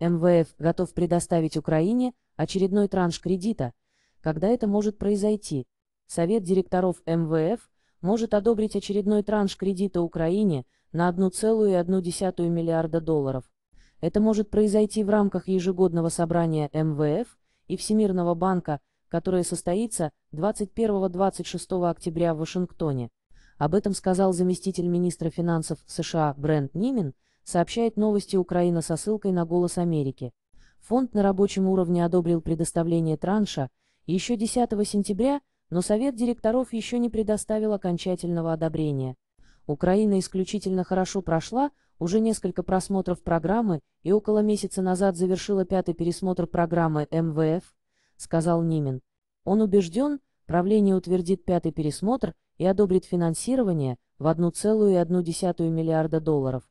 МВФ готов предоставить Украине очередной транш кредита, когда это может произойти. Совет директоров МВФ может одобрить очередной транш кредита Украине на 1,1 миллиарда долларов. Это может произойти в рамках ежегодного собрания МВФ и Всемирного банка, которое состоится 21-26 октября в Вашингтоне. Об этом сказал заместитель министра финансов США Брент Нимин, сообщает новости Украина со ссылкой на «Голос Америки». Фонд на рабочем уровне одобрил предоставление транша еще 10 сентября, но Совет директоров еще не предоставил окончательного одобрения. Украина исключительно хорошо прошла, уже несколько просмотров программы и около месяца назад завершила пятый пересмотр программы МВФ, сказал Нимин. Он убежден, правление утвердит пятый пересмотр и одобрит финансирование в 1,1 миллиарда долларов.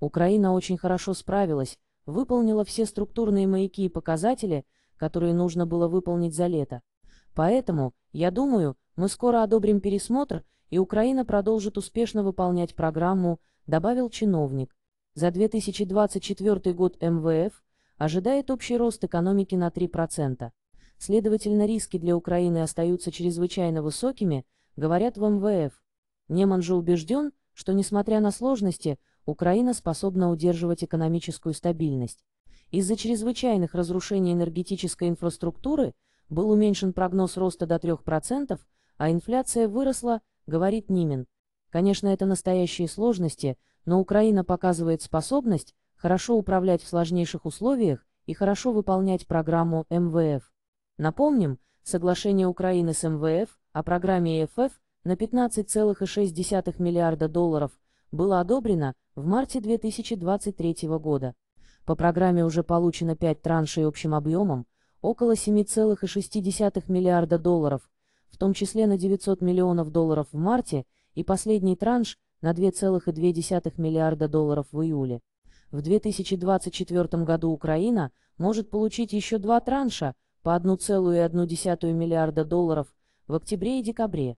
Украина очень хорошо справилась, выполнила все структурные маяки и показатели, которые нужно было выполнить за лето. Поэтому, я думаю, мы скоро одобрим пересмотр, и Украина продолжит успешно выполнять программу, добавил чиновник. За 2024 год МВФ ожидает общий рост экономики на 3%. Следовательно, риски для Украины остаются чрезвычайно высокими, говорят в МВФ. Неман же убежден, что несмотря на сложности, Украина способна удерживать экономическую стабильность. Из-за чрезвычайных разрушений энергетической инфраструктуры был уменьшен прогноз роста до 3%, а инфляция выросла, говорит Нимин. Конечно, это настоящие сложности, но Украина показывает способность хорошо управлять в сложнейших условиях и хорошо выполнять программу МВФ. Напомним, соглашение Украины с МВФ о программе ЕФФ на 15,6 миллиарда долларов – было одобрено в марте 2023 года. По программе уже получено 5 траншей общим объемом около 7,6 миллиарда долларов, в том числе на 900 миллионов долларов в марте и последний транш на 2,2 миллиарда долларов в июле. В 2024 году Украина может получить еще два транша по 1,1 миллиарда долларов в октябре и декабре.